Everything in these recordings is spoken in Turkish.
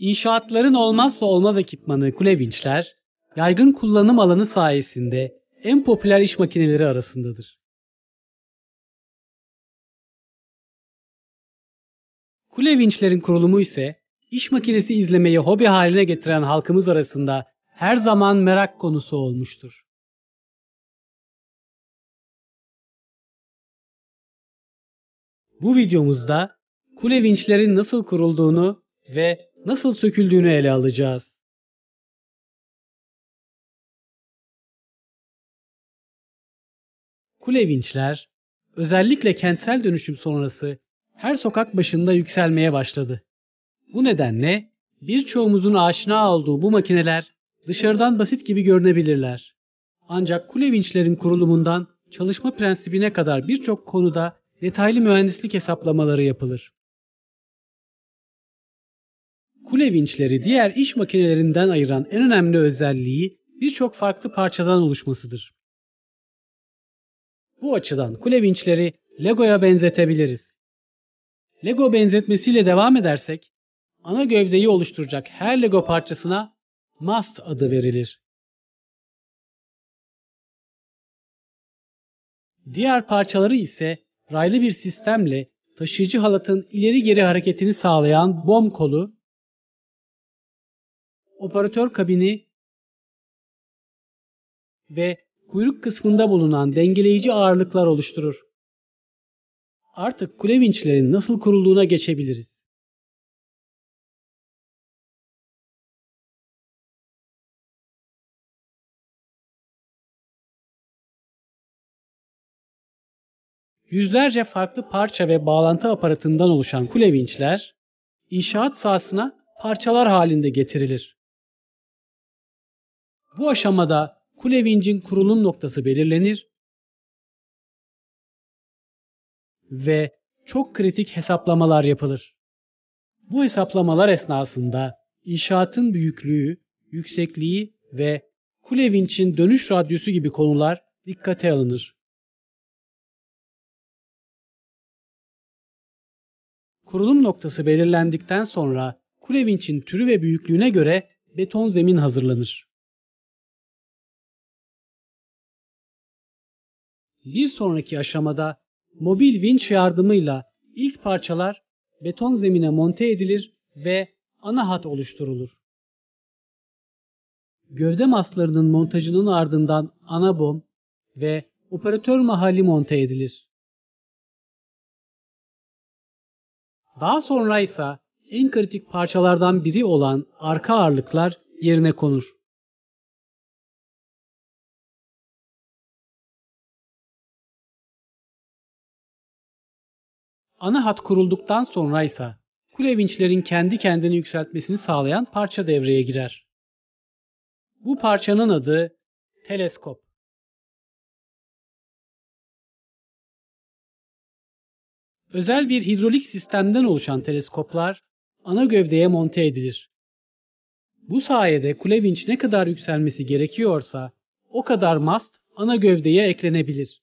İnşaatların olmazsa olmaz ekipmanı kule vinçler, yaygın kullanım alanı sayesinde en popüler iş makineleri arasındadır. Kule vinçlerin kurulumu ise iş makinesi izlemeyi hobi haline getiren halkımız arasında her zaman merak konusu olmuştur. Bu videomuzda kule vinçlerin nasıl kurulduğunu ve nasıl söküldüğünü ele alacağız. Kule vinçler özellikle kentsel dönüşüm sonrası her sokak başında yükselmeye başladı. Bu nedenle birçoğumuzun aşina olduğu bu makineler dışarıdan basit gibi görünebilirler. Ancak kule vinçlerin kurulumundan çalışma prensibine kadar birçok konuda detaylı mühendislik hesaplamaları yapılır. Kule vinçleri diğer iş makinelerinden ayıran en önemli özelliği birçok farklı parçadan oluşmasıdır. Bu açıdan kule vinçleri Lego'ya benzetebiliriz. Lego benzetmesiyle devam edersek, ana gövdeyi oluşturacak her Lego parçasına mast adı verilir. Diğer parçaları ise raylı bir sistemle taşıyıcı halatın ileri geri hareketini sağlayan bom kolu operatör kabini ve kuyruk kısmında bulunan dengeleyici ağırlıklar oluşturur. Artık kule vinçlerin nasıl kurulduğuna geçebiliriz. Yüzlerce farklı parça ve bağlantı aparatından oluşan kule vinçler, inşaat sahasına parçalar halinde getirilir. Bu aşamada Kulevinç'in kurulum noktası belirlenir ve çok kritik hesaplamalar yapılır. Bu hesaplamalar esnasında inşaatın büyüklüğü, yüksekliği ve Kulevinç'in dönüş radyosu gibi konular dikkate alınır. Kurulum noktası belirlendikten sonra Kulevinç'in türü ve büyüklüğüne göre beton zemin hazırlanır. Bir sonraki aşamada mobil vinç yardımıyla ilk parçalar beton zemine monte edilir ve ana hat oluşturulur. Gövde maslarının montajının ardından ana bom ve operatör mahalli monte edilir. Daha sonra ise en kritik parçalardan biri olan arka ağırlıklar yerine konur. Ana hat kurulduktan sonra ise kule vinçlerin kendi kendini yükseltmesini sağlayan parça devreye girer. Bu parçanın adı teleskop. Özel bir hidrolik sistemden oluşan teleskoplar ana gövdeye monte edilir. Bu sayede kule vinç ne kadar yükselmesi gerekiyorsa o kadar mast ana gövdeye eklenebilir.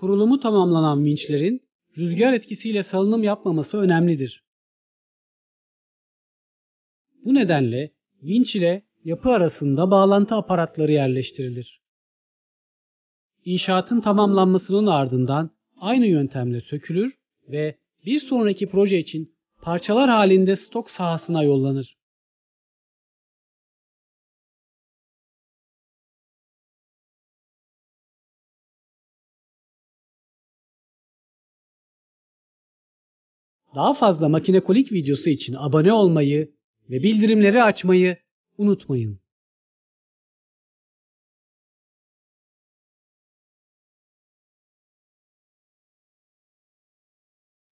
kurulumu tamamlanan vinçlerin rüzgar etkisiyle salınım yapmaması önemlidir. Bu nedenle vinç ile yapı arasında bağlantı aparatları yerleştirilir. İnşaatın tamamlanmasının ardından aynı yöntemle sökülür ve bir sonraki proje için parçalar halinde stok sahasına yollanır. Daha fazla makinekolik videosu için abone olmayı ve bildirimleri açmayı unutmayın.